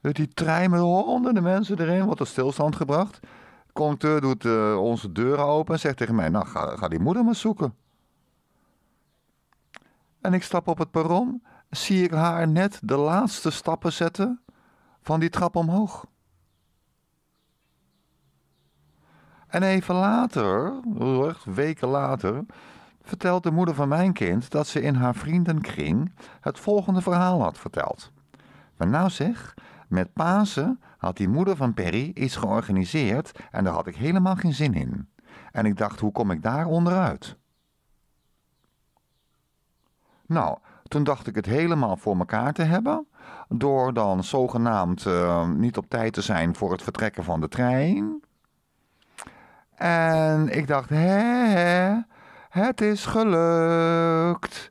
Speaker 1: die trein met honderden mensen erin wordt tot stilstand gebracht. De conducteur doet eh, onze deuren open en zegt tegen mij... Nou, ga, ga die moeder maar zoeken. En ik stap op het perron zie ik haar net de laatste stappen zetten van die trap omhoog. En even later, weken later, vertelt de moeder van mijn kind dat ze in haar vriendenkring het volgende verhaal had verteld. Maar nou zeg, met Pasen had die moeder van Perry iets georganiseerd en daar had ik helemaal geen zin in. En ik dacht, hoe kom ik daar onderuit? Nou, toen dacht ik het helemaal voor elkaar te hebben. Door dan zogenaamd ehm, niet op tijd te zijn voor het vertrekken van de trein. En ik dacht, hè, het is gelukt.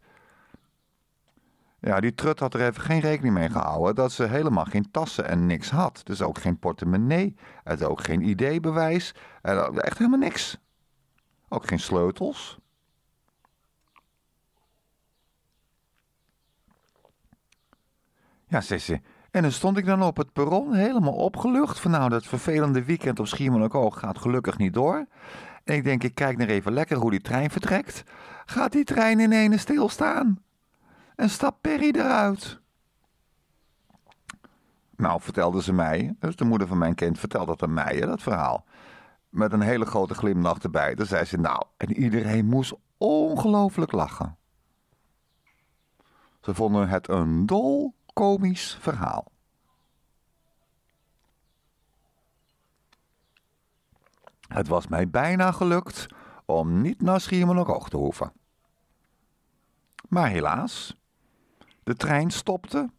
Speaker 1: Ja, die trut had er even geen rekening mee gehouden dat ze helemaal geen tassen en niks had. Dus ook geen portemonnee, het ook geen ID-bewijs, eh, echt helemaal niks. Ook geen sleutels. Ja, zei ze. En dan stond ik dan op het perron helemaal opgelucht. Van nou, dat vervelende weekend op Schiermonnikoog gaat gelukkig niet door. En ik denk, ik kijk nog even lekker hoe die trein vertrekt. Gaat die trein in ene stilstaan? En stapt Perry eruit? Nou, vertelde ze mij, dus de moeder van mijn kind vertelde dat aan mij, dat verhaal. Met een hele grote glimlach erbij. Dan zei ze, nou, en iedereen moest ongelooflijk lachen. Ze vonden het een dol komisch verhaal. Het was mij bijna gelukt om niet naar Schiermonnikoog te hoeven. Maar helaas, de trein stopte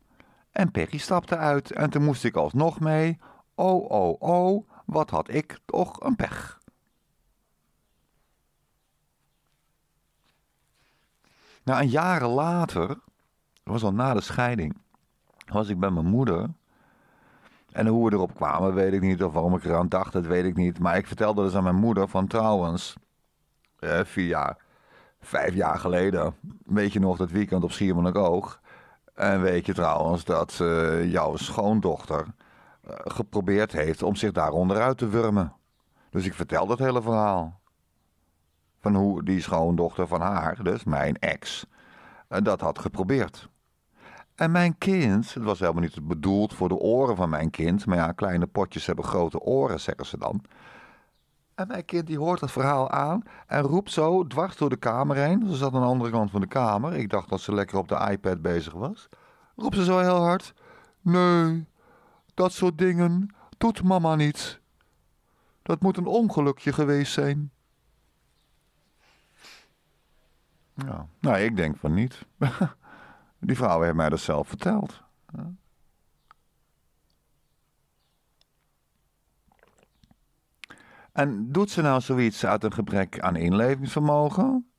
Speaker 1: en Perry stapte uit en toen moest ik alsnog mee. Oh, oh, oh, wat had ik toch een pech. Nou, en jaren later, dat was al na de scheiding, was ik bij mijn moeder. En hoe we erop kwamen, weet ik niet. Of waarom ik eraan dacht, dat weet ik niet. Maar ik vertelde dus aan mijn moeder van trouwens, eh, vier jaar, vijf jaar geleden, weet je nog dat weekend op Schiermonnikoog. En weet je trouwens dat eh, jouw schoondochter eh, geprobeerd heeft om zich daar onderuit te wurmen. Dus ik vertel dat hele verhaal. Van hoe die schoondochter van haar, dus mijn ex, eh, dat had geprobeerd. En mijn kind, het was helemaal niet bedoeld voor de oren van mijn kind, maar ja, kleine potjes hebben grote oren, zeggen ze dan. En mijn kind die hoort het verhaal aan en roept zo dwars door de kamer heen. Ze zat aan de andere kant van de kamer. Ik dacht dat ze lekker op de iPad bezig was. Roept ze zo heel hard: Nee, dat soort dingen doet mama niet. Dat moet een ongelukje geweest zijn. Ja, nou, ik denk van niet. Die vrouw heeft mij dat zelf verteld. En doet ze nou zoiets uit een gebrek aan inlevingsvermogen?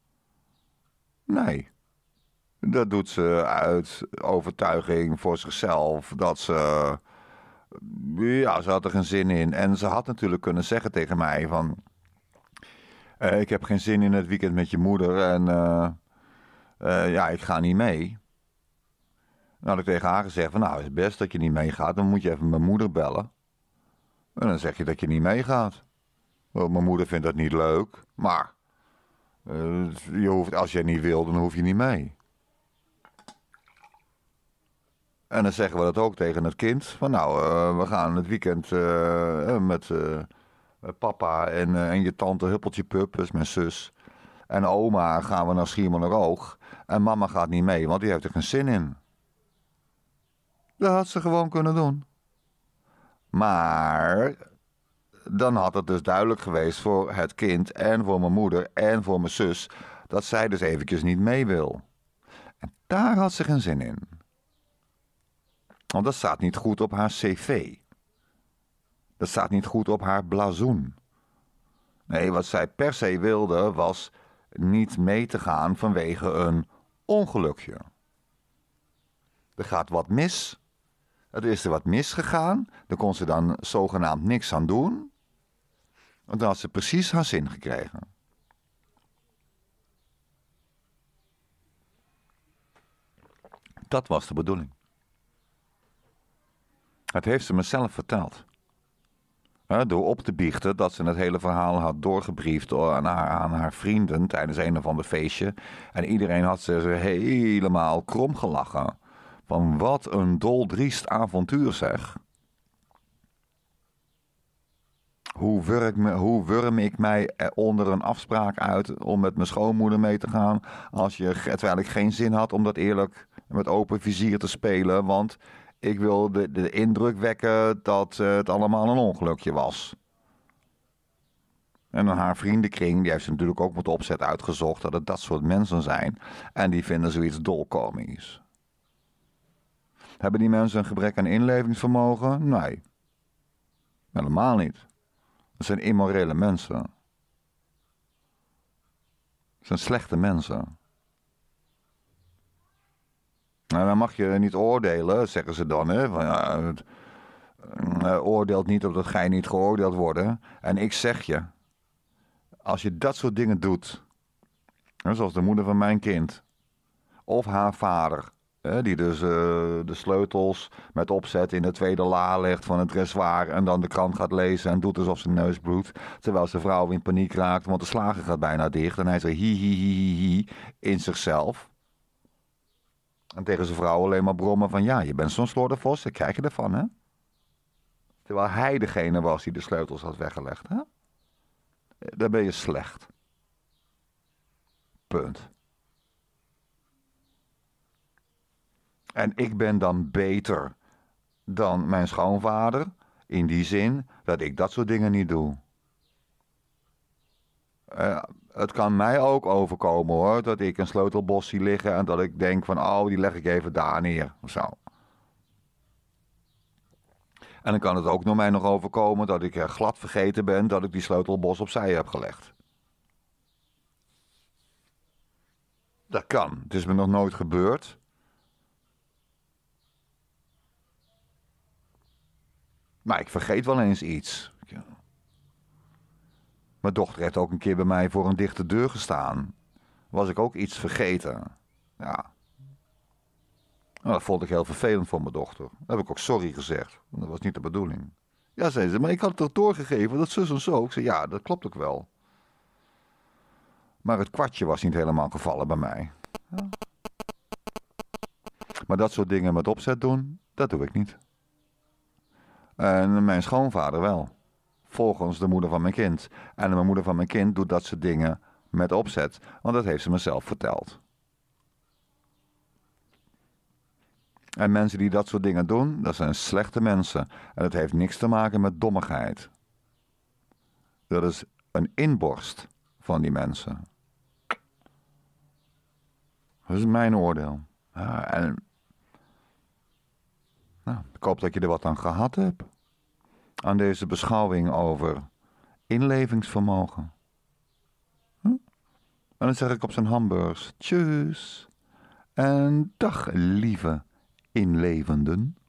Speaker 1: Nee. Dat doet ze uit overtuiging voor zichzelf dat ze. Ja, ze had er geen zin in. En ze had natuurlijk kunnen zeggen tegen mij: van. Eh, ik heb geen zin in het weekend met je moeder en. Eh, eh, ja, ik ga niet mee. Nou, had ik tegen haar gezegd van nou, is best dat je niet meegaat. Dan moet je even mijn moeder bellen. En dan zeg je dat je niet meegaat. mijn moeder vindt dat niet leuk, maar uh, je hoeft, als jij niet wil, dan hoef je niet mee. En dan zeggen we dat ook tegen het kind. Van nou, eh, we gaan het weekend eh, met papa en, en je tante Huppeltje Pup, dus mijn zus. En oma gaan we naar Schiermonnikoog. En mama gaat niet mee, want die heeft er geen zin in. Dat had ze gewoon kunnen doen. Maar dan had het dus duidelijk geweest voor het kind en voor mijn moeder en voor mijn zus dat zij dus eventjes niet mee wil. En daar had ze geen zin in. Want dat staat niet goed op haar cv. Dat staat niet goed op haar blazoen. Nee, wat zij per se wilde was niet mee te gaan vanwege een ongelukje. Er gaat wat mis. Er is er wat misgegaan. Daar kon ze dan zogenaamd niks aan doen. Want dan had ze precies haar zin gekregen. Dat was de bedoeling. Het heeft ze mezelf verteld. Door op te biechten dat ze het hele verhaal had doorgebriefd aan haar, aan haar vrienden tijdens een of ander feestje. En iedereen had ze helemaal krom gelachen. Van wat een doldriest avontuur zeg. Hoe wurm, hoe wurm ik mij onder een afspraak uit om met mijn schoonmoeder mee te gaan. Als je, terwijl ik geen zin had om dat eerlijk met open vizier te spelen. Want ik wil de, indruk wekken dat eh, het allemaal een ongelukje was. En dan haar vriendenkring, die heeft ze natuurlijk ook met opzet uitgezocht dat het dat soort mensen zijn. En die vinden zoiets dolkomisch. Hebben die mensen een gebrek aan inlevingsvermogen? Nee. Helemaal niet. Dat zijn immorele mensen. Dat zijn slechte mensen. Nou, dan mag je niet oordelen, zeggen ze dan. Hè? Van, eh, oordeelt niet opdat gij niet geoordeeld wordt. En ik zeg je, als je dat soort dingen doet, zoals de moeder van mijn kind, of haar vader, die dus eh, de sleutels met opzet in de tweede la legt van het dressoir. En dan de krant gaat lezen en doet alsof zijn neus bloedt. Terwijl zijn vrouw in paniek raakt, want de slager gaat bijna dicht. En hij zegt hi hi hi hi, hi in zichzelf. En tegen zijn vrouw alleen maar brommen van ja, je bent zo'n slordenvos, daar krijg je ervan hè. Terwijl hij degene was die de sleutels had weggelegd hè. Daar ben je slecht. Punt. En ik ben dan beter dan mijn schoonvader. In die zin dat ik dat soort dingen niet doe. Eh, het kan mij ook overkomen hoor. Dat ik een sleutelbos zie liggen en dat ik denk van oh die leg ik even daar neer of zo. En dan kan het ook nog mij nog overkomen dat ik eh, glad vergeten ben dat ik die sleutelbos opzij heb gelegd. Dat kan. Het is me nog nooit gebeurd. Maar ik vergeet wel eens iets. Mijn dochter heeft ook een keer bij mij voor een dichte deur gestaan. Was ik ook iets vergeten. Ja. Nou, dat vond ik heel vervelend voor mijn dochter. Daar heb ik ook sorry gezegd. dat was niet de bedoeling. Ja, zei ze, maar ik had het er doorgegeven, dat zus en zo. Ik zei, ja, dat klopt ook wel. Maar het kwartje was niet helemaal gevallen bij mij. Maar dat soort dingen met opzet doen, dat doe ik niet. En mijn schoonvader wel. Volgens de moeder van mijn kind. En mijn moeder van mijn kind doet dat soort dingen met opzet, want dat heeft ze mezelf verteld. En mensen die dat soort dingen doen, dat zijn slechte mensen. En dat heeft niks te maken met dommigheid. Dat is een inborst van die mensen. Dat is mijn oordeel. en nou, ik hoop dat je er wat aan gehad hebt. Aan deze beschouwing over inlevingsvermogen. Hm? En dan zeg ik op zijn hamburgers: Tjus. En dag, lieve inlevenden.